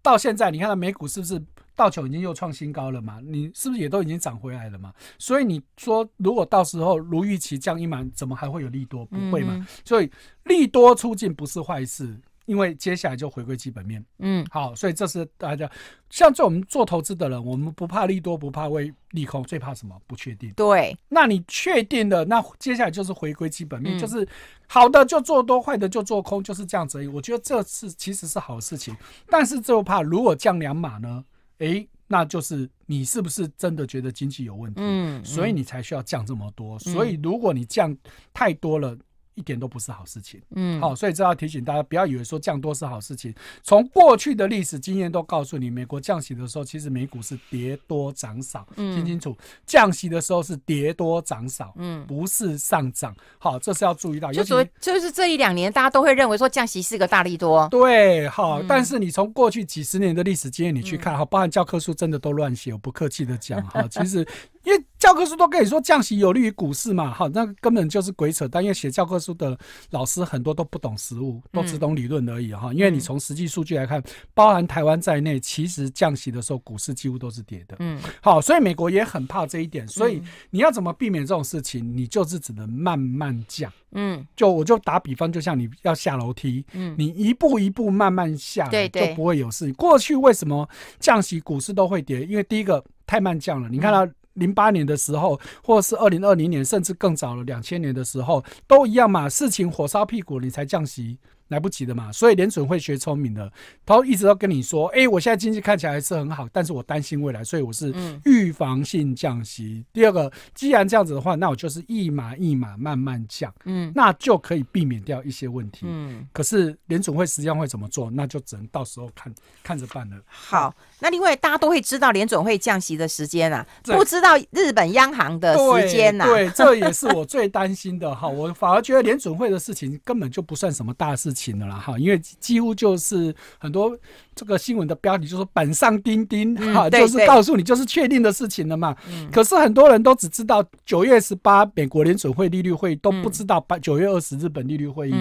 到现在你看，美股是不是到九已经又创新高了嘛？你是不是也都已经涨回来了嘛？所以你说，如果到时候如预期降一满，怎么还会有利多？不会嘛？所以利多出尽不是坏事。因为接下来就回归基本面，嗯，好，所以这是大家像做我们做投资的人，我们不怕利多，不怕为利空，最怕什么？不确定。对，那你确定的，那接下来就是回归基本面，就是好的就做多，坏的就做空，就是这样子。我觉得这次其实是好事情，但是就怕如果降两码呢？诶，那就是你是不是真的觉得经济有问题？嗯，所以你才需要降这么多。所以如果你降太多了。一点都不是好事情，嗯，好，所以这要提醒大家，不要以为说降多是好事情。从过去的历史经验都告诉你，美国降息的时候，其实美股是跌多涨少，嗯，听清楚，降息的时候是跌多涨少，嗯，不是上涨。好，这是要注意到，就所以就是这一两年，大家都会认为说降息是个大力多，对，好，但是你从过去几十年的历史经验你去看，哈，包含教科书真的都乱写，我不客气的讲，哈，其实。因为教科书都跟你说降息有利于股市嘛，哈，那根本就是鬼扯。但因为写教科书的老师很多都不懂实物，都只懂理论而已，哈。因为你从实际数据来看，包含台湾在内，其实降息的时候股市几乎都是跌的。嗯，好，所以美国也很怕这一点。所以你要怎么避免这种事情？你就是只能慢慢降。嗯，就我就打比方，就像你要下楼梯，嗯，你一步一步慢慢下，对对，就不会有事。过去为什么降息股市都会跌？因为第一个太慢降了，你看到。零八年的时候，或是二零二零年，甚至更早了两千年的时候，都一样嘛。事情火烧屁股，你才降息。来不及的嘛，所以联准会学聪明了，他一直都跟你说，哎，我现在经济看起来是很好，但是我担心未来，所以我是预防性降息。第二个，既然这样子的话，那我就是一码一码慢慢降，嗯，那就可以避免掉一些问题。嗯，可是联准会实际上会怎么做，那就只能到时候看看着办了。好，那另外大家都会知道联准会降息的时间啊，不知道日本央行的时间啊？对，这也是我最担心的哈。我反而觉得联准会的事情根本就不算什么大事。了啦哈，因为几乎就是很多这个新闻的标题就是板上钉钉哈，就是告诉你就是确定的事情了嘛。可是很多人都只知道九月十八美国联准会利率会都不知道八九月二十日本利率会议，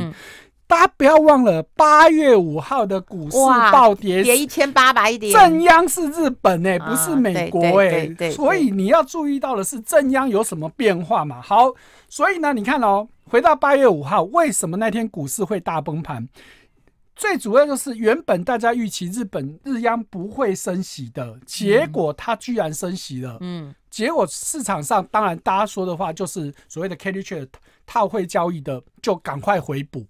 大家不要忘了八月五号的股市暴跌跌一千八百一点，正央是日本哎，不是美国哎，所以你要注意到的是正央有什么变化嘛？好。所以呢，你看哦，回到八月五号，为什么那天股市会大崩盘？最主要就是原本大家预期日本日央不会升息的，结果它居然升息了。嗯，结果市场上当然大家说的话就是所谓的 K a r r t d 套汇交易的，就赶快回补。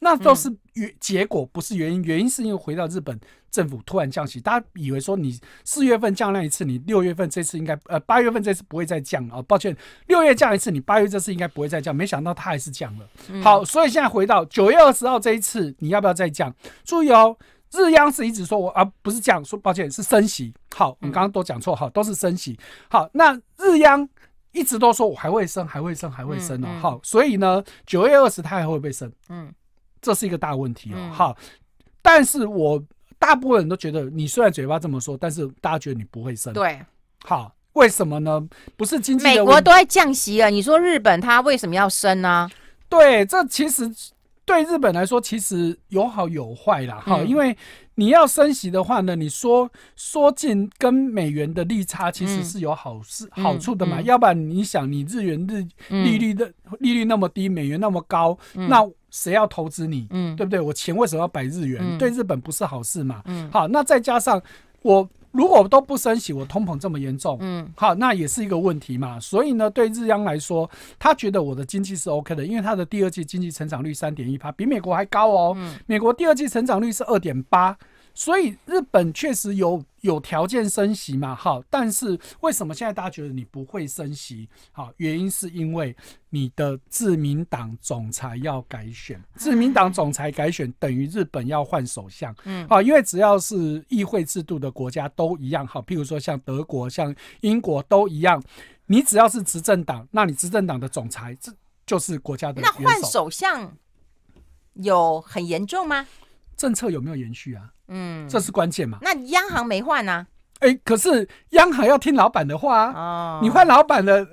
那倒是原结果不是原因，原因是因为回到日本政府突然降息，大家以为说你四月份降那一次，你六月份这次应该呃八月份这次不会再降啊，抱歉，六月降一次，你八月这次应该不会再降，没想到它还是降了。好，所以现在回到九月二十号这一次，你要不要再降？注意哦，日央是一直说我啊不是降，说抱歉是升息。好，我刚刚都讲错哈，都是升息。好，那日央一直都说我还会升，还会升，还会升哦。好，所以呢，九月二十它还会不会升。嗯。这是一个大问题哦，哈！但是我大部分人都觉得，你虽然嘴巴这么说，但是大家觉得你不会升。对，好，为什么呢？不是经济？美国都在降息了，你说日本它为什么要升呢？对，这其实对日本来说其实有好有坏啦，哈！因为你要升息的话呢，你说缩进跟美元的利差其实是有好事好处的嘛，要不然你想，你日元日利率的利率那么低，美元那么高，那。谁要投资你？嗯，对不对？我钱为什么要摆日元？对日本不是好事嘛？嗯，好，那再加上我如果都不升息，我通膨这么严重，嗯，好，那也是一个问题嘛。所以呢，对日央来说，他觉得我的经济是 OK 的，因为他的第二季经济成长率三点一趴，比美国还高哦。美国第二季成长率是二点八。所以日本确实有有条件升息嘛？好，但是为什么现在大家觉得你不会升息？好，原因是因为你的自民党总裁要改选，自民党总裁改选等于日本要换首相。嗯，好，因为只要是议会制度的国家都一样。好，譬如说像德国、像英国都一样，你只要是执政党，那你执政党的总裁这就是国家的。那换首相有很严重吗？政策有没有延续啊？嗯，这是关键嘛。那央行没换啊？哎，可是央行要听老板的话啊。哦，你换老板了，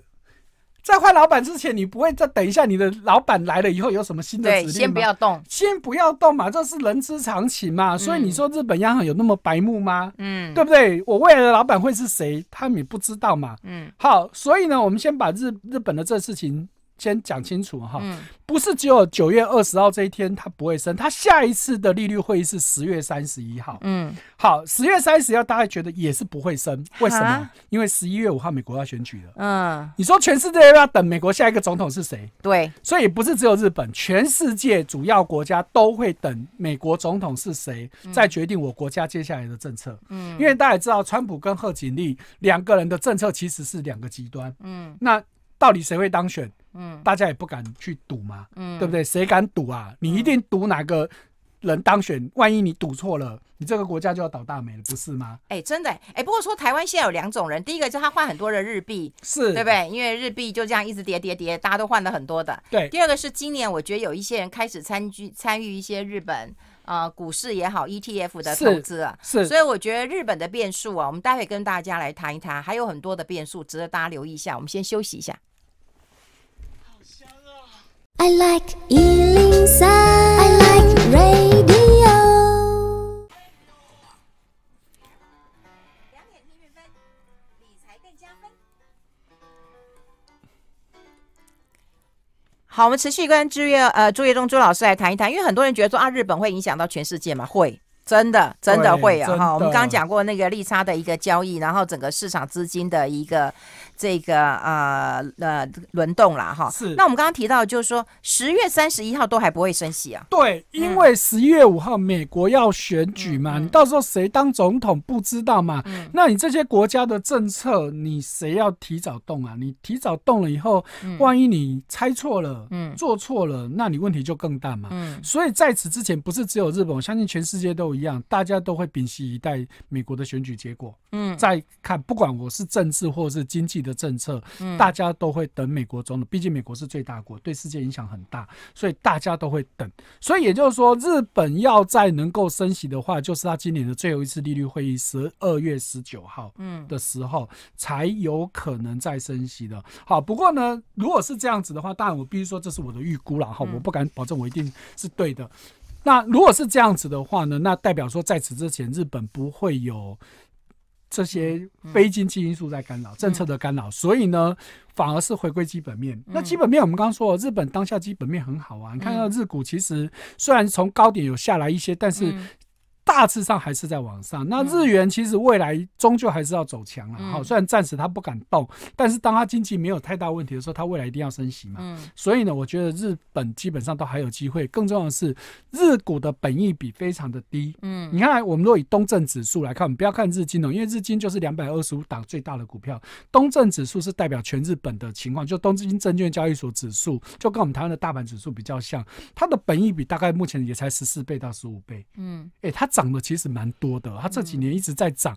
在换老板之前，你不会再等一下你的老板来了以后有什么新的指令先不要动，先不要动嘛，这是人之常情嘛。所以你说日本央行有那么白目吗？嗯，对不对？我未来的老板会是谁，他们也不知道嘛。嗯，好，所以呢，我们先把日日本的这事情。先讲清楚哈，不是只有九月二十号这一天它不会升，它下一次的利率会议是十月三十一号。嗯，好，十月三十号大家觉得也是不会升，为什么？因为十一月五号美国要选举了。嗯，你说全世界要等美国下一个总统是谁？对，所以不是只有日本，全世界主要国家都会等美国总统是谁，再决定我国家接下来的政策。嗯，因为大家知道川普跟贺锦丽两个人的政策其实是两个极端。嗯，那。到底谁会当选？嗯，大家也不敢去赌嘛，嗯，对不对？谁敢赌啊？你一定赌哪个人当选？万一你赌错了，你这个国家就要倒大霉了，不是吗？哎，真的哎。不过说台湾现在有两种人，第一个就是他换很多的日币，是对不对？因为日币就这样一直跌跌跌，大家都换了很多的。对。第二个是今年我觉得有一些人开始参居参与一些日本啊股市也好 ETF 的投资，是。所以我觉得日本的变数啊，我们待会跟大家来谈一谈，还有很多的变数值得大家留意一下。我们先休息一下。I like 103. I like radio. 两点幸运分，理财更加分。好，我们持续跟朱月呃朱月东朱老师来谈一谈，因为很多人觉得说啊，日本会影响到全世界嘛，会。真的，真的会啊！哈，我们刚刚讲过那个利差的一个交易，然后整个市场资金的一个这个呃呃轮动啦，哈。是。那我们刚刚提到，就是说十月三十一号都还不会升息啊。对，因为十一月五号美国要选举嘛，你到时候谁当总统不知道嘛。嗯。那你这些国家的政策，你谁要提早动啊？你提早动了以后，万一你猜错了，嗯，做错了，那你问题就更大嘛。嗯。所以在此之前，不是只有日本，我相信全世界都。一样，大家都会屏息以待美国的选举结果。嗯，再看，不管我是政治或是经济的政策，嗯，大家都会等美国总统。毕竟美国是最大国，对世界影响很大，所以大家都会等。所以也就是说，日本要再能够升息的话，就是他今年的最后一次利率会议，十二月十九号，嗯的时候，才有可能再升息的。好，不过呢，如果是这样子的话，当然我必须说这是我的预估了，哈，我不敢保证我一定是对的。那如果是这样子的话呢？那代表说在此之前，日本不会有这些非经济因素在干扰政策的干扰，所以呢，反而是回归基本面。那基本面我们刚刚说，日本当下基本面很好啊。你看到日股其实虽然从高点有下来一些，但是。大致上还是在往上。那日元其实未来终究还是要走强了。好，虽然暂时它不敢动，但是当它经济没有太大问题的时候，它未来一定要升息嘛。嗯。所以呢，我觉得日本基本上都还有机会。更重要的是，日股的本益比非常的低。嗯。你看，我们若以东证指数来看，我们不要看日经哦，因为日经就是两百二十五档最大的股票。东证指数是代表全日本的情况，就东京证券交易所指数，就跟我们台湾的大盘指数比较像。它的本益比大概目前也才十四倍到十五倍。嗯。哎，它。涨的其实蛮多的，它这几年一直在涨。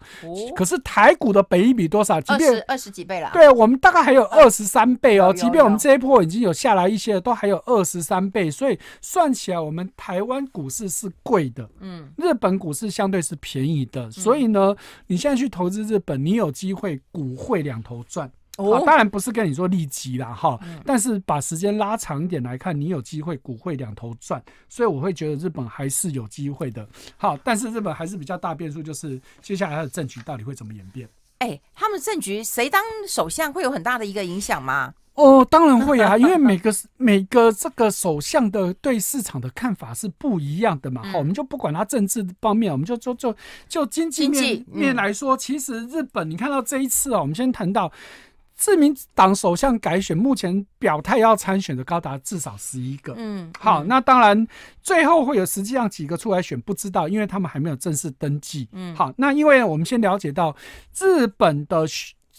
可是台股的倍一比多少？二十二十几倍了。对，我们大概还有二十三倍哦。即便我们这一波已经有下来一些了，都还有二十三倍。所以算起来，我们台湾股市是贵的。嗯，日本股市相对是便宜的。所以呢，你现在去投资日本，你有机会股汇两头赚。哦，当然不是跟你说立即啦，哈，但是把时间拉长一点来看，你有机会股会两头赚，所以我会觉得日本还是有机会的。好，但是日本还是比较大变数，就是接下来它的政局到底会怎么演变？哎，他们政局谁当首相会有很大的一个影响吗？哦，当然会啊，因为每个 每个这个首相的对市场的看法是不一样的嘛。好，我们就不管他政治方面，我们就就就就经济面面来说，其实日本你看到这一次哦，我们先谈到。自民党首相改选，目前表态要参选的高达至少十一个。嗯，好，那当然最后会有实际上几个出来选，不知道，因为他们还没有正式登记。嗯，好，那因为我们先了解到日本的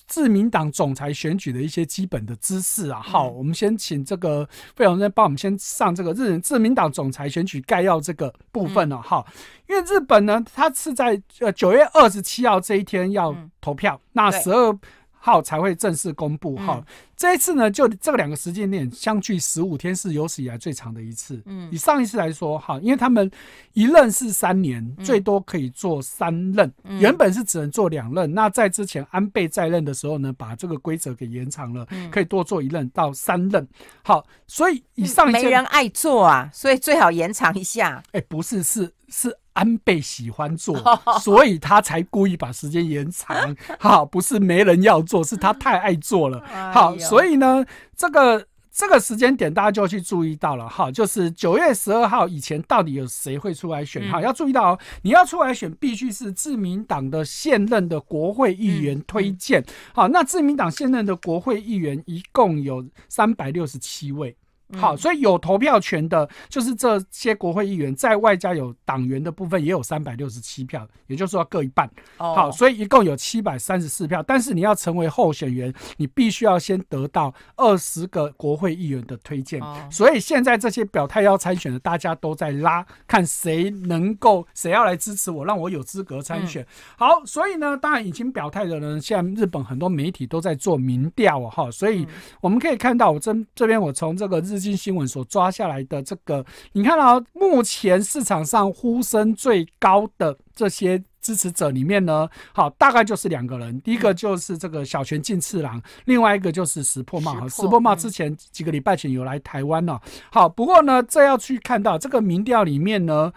自民党总裁选举的一些基本的知识啊。好，我们先请这个费永生帮我们先上这个日自民党总裁选举概要这个部分了哈。因为日本呢，它是在呃九月二十七号这一天要投票，那十二。好，才会正式公布。好，这一次呢，就这两个时间点相距十五天是有史以来最长的一次。嗯，以上一次来说，好，因为他们一任是三年，最多可以做三任，原本是只能做两任。那在之前安倍在任的时候呢，把这个规则给延长了，可以多做一任到三任。好，所以以上没人爱做啊，所以最好延长一下。哎，不是，是是。安倍喜欢做，所以他才故意把时间延长。哈，不是没人要做，是他太爱做了。好，所以呢，这个这个时间点大家就去注意到了。哈，就是九月十二号以前，到底有谁会出来选？哈，要注意到哦，你要出来选，必须是自民党的现任的国会议员推荐。好，那自民党现任的国会议员一共有三百六十七位。好，所以有投票权的就是这些国会议员，在外加有党员的部分也有三百六十七票，也就是说各一半。好，所以一共有七百三十四票。但是你要成为候选人，你必须要先得到二十个国会议员的推荐。所以现在这些表态要参选的，大家都在拉，看谁能够谁要来支持我，让我有资格参选。好，所以呢，当然已经表态的人，现在日本很多媒体都在做民调哈，所以我们可以看到，我这这边我从这个日。资金新闻所抓下来的这个，你看啊，目前市场上呼声最高的这些支持者里面呢，好，大概就是两个人，第一个就是这个小泉进次郎，另外一个就是石破茂。石破茂之前几个礼拜前有来台湾了，好，不过呢，这要去看到这个民调里面呢。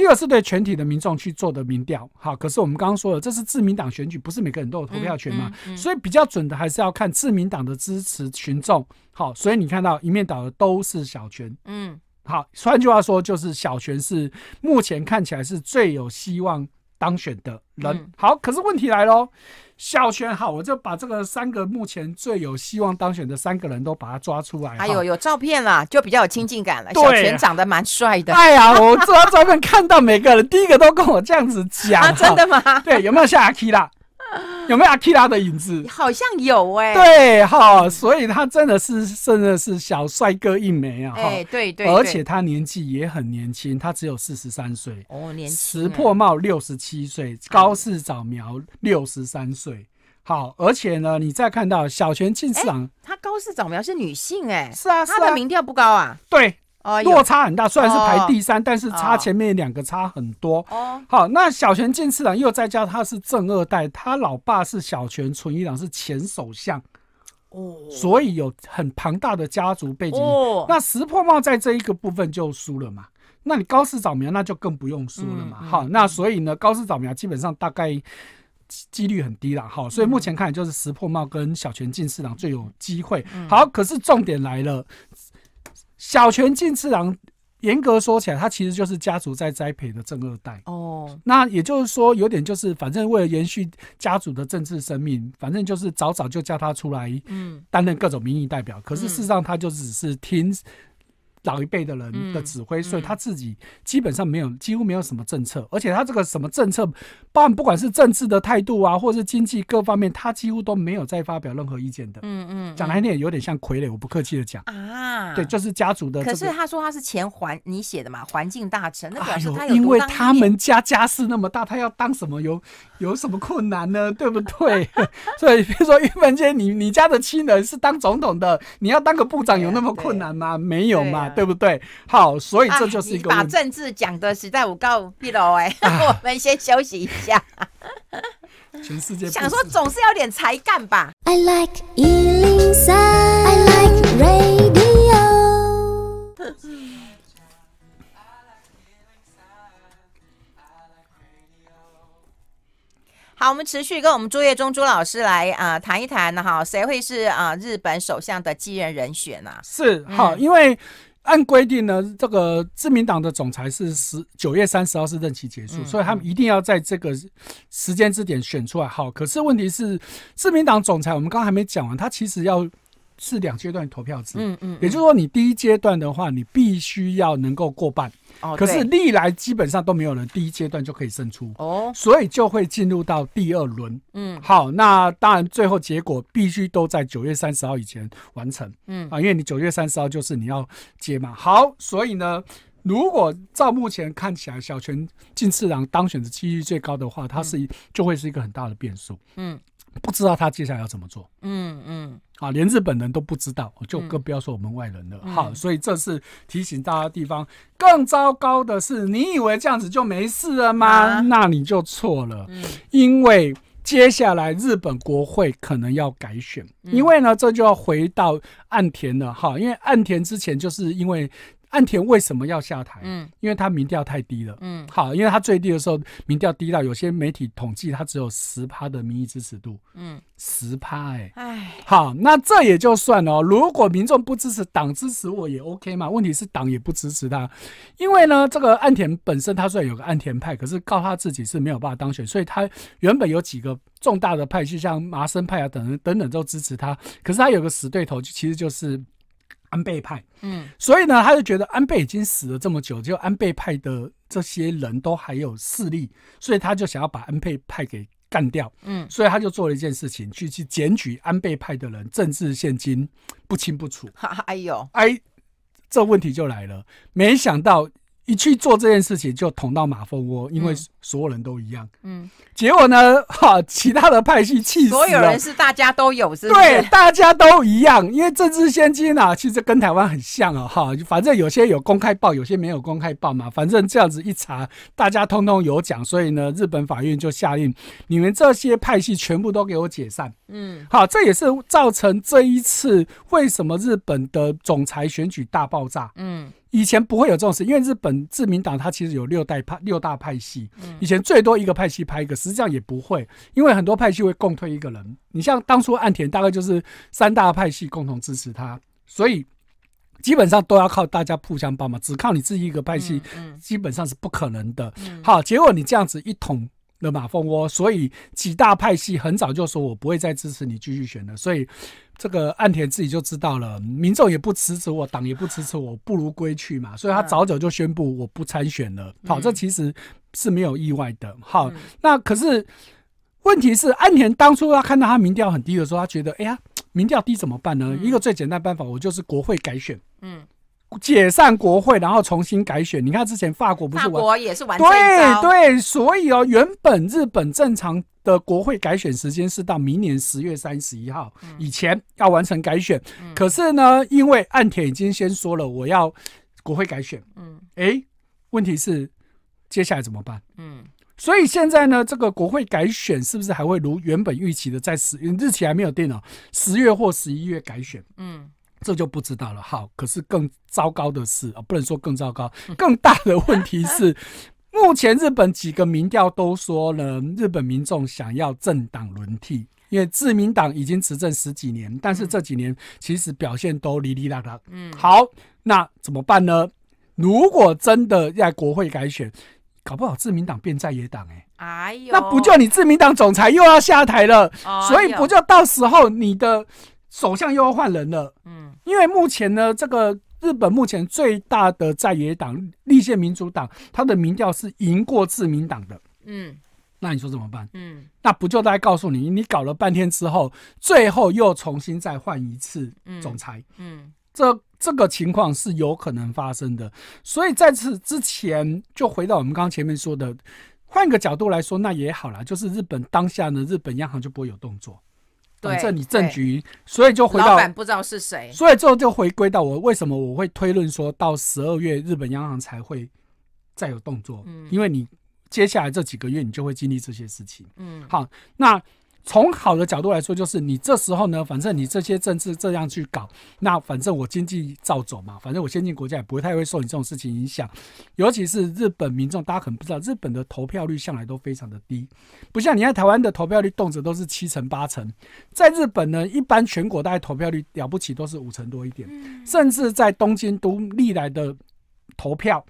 一个是对全体的民众去做的民调，好，可是我们刚刚说了，这是自民党选举，不是每个人都有投票权嘛，所以比较准的还是要看自民党的支持群众，好，所以你看到一面倒的都是小泉，嗯，好，换句话说就是小泉是目前看起来是最有希望当选的人，好，可是问题来喽。小轩好，我就把这个三个目前最有希望当选的三个人都把他抓出来。哎呦，有照片啦，就比较有亲近感了。小轩长得蛮帅的。哎呀，我张照片看到每个人，第一个都跟我这样子讲，真的吗？对，有没有下阿 K 啦？有没有阿基拉的影子？好像有哎。对，好，所以他真的是真的是小帅哥一枚啊！哎，对对，而且他年纪也很年轻，他只有四十三岁。哦，年轻。石破茂六十七岁，高市早苗六十三岁。好，而且呢，你再看到小泉进次郎，他高市早苗是女性哎，是啊，她的民调不高啊。对。落差很大，虽然是排第三，但是差前面两个差很多。好，那小泉进次郎又再加，他是正二代，他老爸是小泉纯一郎，是前首相，哦，所以有很庞大的家族背景。那石破茂在这一个部分就输了嘛？那你高市早苗那就更不用输了嘛。好，那所以呢，高市早苗基本上大概几率很低了。好，所以目前看就是石破茂跟小泉进次郎最有机会。好，可是重点来了。小泉进次郎，严格说起来，他其实就是家族在栽培的正二代哦。那也就是说，有点就是，反正为了延续家族的政治生命，反正就是早早就叫他出来，嗯，担任各种民意代表。可是事实上，他就只是听。老一辈的人的指挥，所以他自己基本上没有，几乎没有什么政策。而且他这个什么政策办，不管是政治的态度啊，或者是经济各方面，他几乎都没有再发表任何意见的。嗯嗯，讲来那也有点像傀儡。我不客气的讲啊，对，就是家族的。可是他说他是前环你写的嘛，环境大臣，那表示他有。因为他们家家世那么大，他要当什么有有什么困难呢？对不对？所以比如说玉门姐，你你家的亲人是当总统的，你要当个部长有那么困难吗？没有嘛。对不对？好，所以这就是一个。你把政治讲的实在我告无低了哎，我们先休息一下。全世界想说总是要点才干吧。I like 103. I like radio. 好，我们持续跟我们朱业中朱老师来啊谈一谈哈，谁会是啊日本首相的继任人选呢？是好，因为。按规定呢，这个自民党的总裁是十九月三十号是任期结束，所以他们一定要在这个时间之点选出来。好，可是问题是，自民党总裁我们刚刚还没讲完，他其实要。是两阶段投票制，嗯嗯，也就是说，你第一阶段的话，你必须要能够过半，哦，可是历来基本上都没有人第一阶段就可以胜出，哦，所以就会进入到第二轮，嗯，好，那当然最后结果必须都在九月三十号以前完成，嗯啊，因为你九月三十号就是你要接嘛，好，所以呢，如果照目前看起来，小泉进次郎当选的几率最高的话，它是就会是一个很大的变数，嗯。不知道他接下来要怎么做。嗯嗯，啊，连日本人都不知道，就更不要说我们外人了。好，所以这是提醒大家的地方。更糟糕的是，你以为这样子就没事了吗？那你就错了。嗯，因为接下来日本国会可能要改选，因为呢，这就要回到岸田了。哈，因为岸田之前就是因为。岸田为什么要下台？嗯，因为他民调太低了。嗯，好，因为他最低的时候，民调低到有些媒体统计他只有十趴的民意支持度。嗯，十趴，哎，好，那这也就算了。如果民众不支持，党支持我也 OK 嘛？问题是党也不支持他，因为呢，这个岸田本身他虽然有个岸田派，可是告他自己是没有办法当选，所以他原本有几个重大的派，就像麻生派啊等等等等都支持他，可是他有个死对头，就其实就是。安倍派，嗯，所以呢，他就觉得安倍已经死了这么久，就安倍派的这些人都还有势力，所以他就想要把安倍派给干掉，嗯，所以他就做了一件事情，去去检举安倍派的人政治现金不清不楚，哎呦，哎，这问题就来了，没想到。一去做这件事情就捅到马蜂窝，因为所有人都一样，嗯，结果呢，哈，其他的派系气死了。所有人是大家都有，是是？对，大家都一样，因为政治先金啊，其实跟台湾很像啊，哈，反正有些有公开报，有些没有公开报嘛，反正这样子一查，大家通通有讲，所以呢，日本法院就下令，你们这些派系全部都给我解散，嗯，好，这也是造成这一次为什么日本的总裁选举大爆炸，嗯。以前不会有这种事，因为日本自民党它其实有六代派六大派系，以前最多一个派系派一个，实际上也不会，因为很多派系会共推一个人。你像当初岸田大概就是三大派系共同支持他，所以基本上都要靠大家互相帮忙，只靠你自己一个派系，基本上是不可能的。好，结果你这样子一统。的马蜂窝，所以几大派系很早就说，我不会再支持你继续选了。所以，这个安田自己就知道了，民众也不支持我，党也不支持我，不如归去嘛。所以他早早就宣布我不参选了。好，这其实是没有意外的。好，那可是问题是，安田当初他看到他民调很低的时候，他觉得，哎呀，民调低怎么办呢？一个最简单办法，我就是国会改选。嗯。解散国会，然后重新改选。你看，之前法国不是法国也是完对对，所以哦，原本日本正常的国会改选时间是到明年十月三十一号以前要完成改选。可是呢，因为岸田已经先说了我要国会改选，嗯，哎，问题是接下来怎么办？嗯，所以现在呢，这个国会改选是不是还会如原本预期的在十日期还没有定哦，十月或十一月改选？嗯。这就不知道了。好，可是更糟糕的是，啊，不能说更糟糕，更大的问题是，目前日本几个民调都说了，日本民众想要政党轮替，因为自民党已经执政十几年，但是这几年其实表现都哩哩啦啦。嗯，好，那怎么办呢？如果真的在国会改选，搞不好自民党变在野党，哎，哎呦，那不就你自民党总裁又要下台了？所以不就到时候你的。首相又要换人了，嗯，因为目前呢，这个日本目前最大的在野党立宪民主党，他的民调是赢过自民党的，嗯，那你说怎么办？嗯，那不就家告诉你，你搞了半天之后，最后又重新再换一次总裁，嗯，这这个情况是有可能发生的。所以在此之前，就回到我们刚刚前面说的，换个角度来说，那也好了，就是日本当下呢，日本央行就不会有动作。对，这你政局，所以就回到老板不知道是谁，所以最后就回归到我为什么我会推论说到十二月日本央行才会再有动作，嗯，因为你接下来这几个月你就会经历这些事情，嗯，好，那。从好的角度来说，就是你这时候呢，反正你这些政治这样去搞，那反正我经济照走嘛，反正我先进国家也不会太会受你这种事情影响。尤其是日本民众，大家可能不知道，日本的投票率向来都非常的低，不像你看台湾的投票率动辄都是七成八成，在日本呢，一般全国大概投票率了不起都是五成多一点，甚至在东京都历来的投票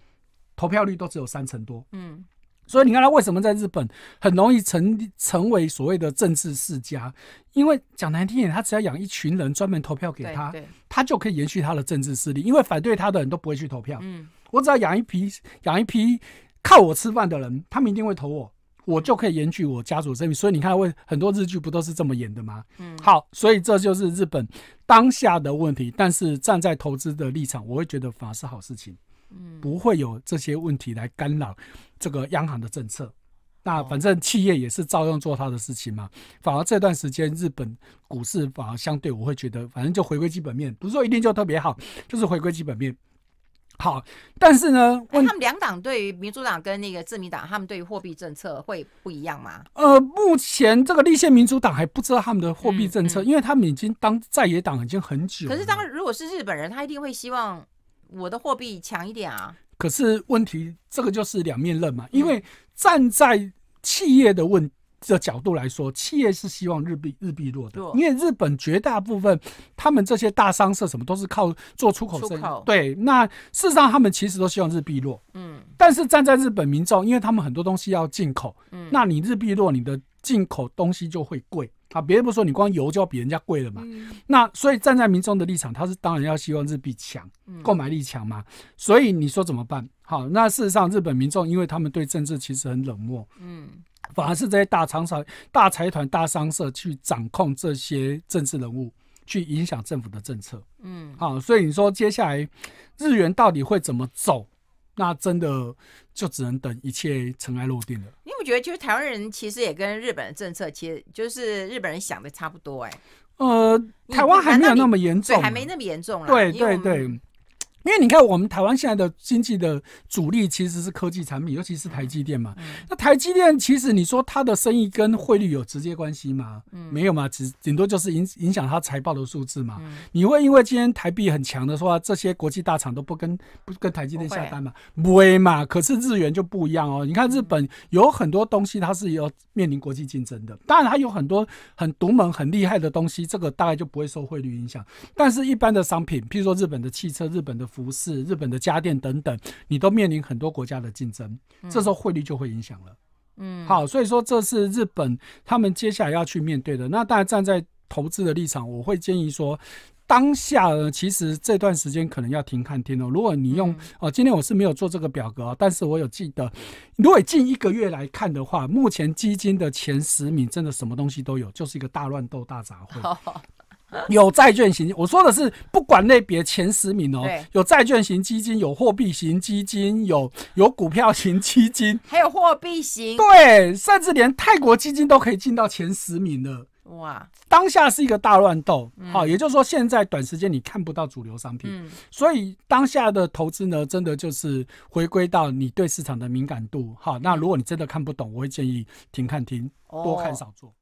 投票率都只有三成多。嗯。所以你看他为什么在日本很容易成成为所谓的政治世家？因为讲难听一点，他只要养一群人专门投票给他，他就可以延续他的政治势力。因为反对他的人都不会去投票。嗯，我只要养一批养一批靠我吃饭的人，他们一定会投我，我就可以延续我家族生命。所以你看，为很多日剧不都是这么演的吗？嗯，好，所以这就是日本当下的问题。但是站在投资的立场，我会觉得反而是好事情。不会有这些问题来干扰这个央行的政策。那反正企业也是照样做他的事情嘛。反而这段时间日本股市反而相对，我会觉得反正就回归基本面，不是说一定就特别好，就是回归基本面。好，但是呢，他们两党对于民主党跟那个自民党，他们对于货币政策会不一样吗？呃，目前这个立宪民主党还不知道他们的货币政策，因为他们已经当在野党已经很久。可是当如果是日本人，他一定会希望。我的货币强一点啊，可是问题这个就是两面刃嘛。因为站在企业的问的角度来说，企业是希望日币日币弱的，因为日本绝大部分他们这些大商社什么都是靠做出口生意，对。那事实上他们其实都希望日币弱。嗯。但是站在日本民众，因为他们很多东西要进口，嗯，那你日币弱，你的进口东西就会贵。啊，别人不说你光油就要比人家贵了嘛。那所以站在民众的立场，他是当然要希望日币强，购买力强嘛。所以你说怎么办？好，那事实上日本民众，因为他们对政治其实很冷漠，嗯，反而是这些大厂商、大财团、大商社去掌控这些政治人物，去影响政府的政策，嗯，好，所以你说接下来日元到底会怎么走？那真的就只能等一切尘埃落定了。因为我觉得，就是台湾人其实也跟日本的政策，其实就是日本人想的差不多，哎。呃，台湾还没有那么严重，对，还没那么严重了。对对对。因为你看，我们台湾现在的经济的主力其实是科技产品，尤其是台积电嘛。那台积电其实你说它的生意跟汇率有直接关系吗？没有嘛，只顶多就是影影响它财报的数字嘛。你会因为今天台币很强的话，这些国际大厂都不跟不跟台积电下单嘛？不会嘛。可是日元就不一样哦。你看日本有很多东西，它是要面临国际竞争的。当然它有很多很独门很厉害的东西，这个大概就不会受汇率影响。但是一般的商品，譬如说日本的汽车，日本的服饰、日本的家电等等，你都面临很多国家的竞争，这时候汇率就会影响了。嗯，好，所以说这是日本他们接下来要去面对的。那大家站在投资的立场，我会建议说，当下呢，其实这段时间可能要停看天哦。如果你用哦，今天我是没有做这个表格，但是我有记得，如果近一个月来看的话，目前基金的前十名真的什么东西都有，就是一个大乱斗大杂烩。有债券型，我说的是不管类别前十名哦。有债券型基金，有货币型基金，有有股票型基金，还有货币型。对，甚至连泰国基金都可以进到前十名了。哇！当下是一个大乱斗，好，也就是说现在短时间你看不到主流商品，所以当下的投资呢，真的就是回归到你对市场的敏感度。哈，那如果你真的看不懂，我会建议停看停，多看少做。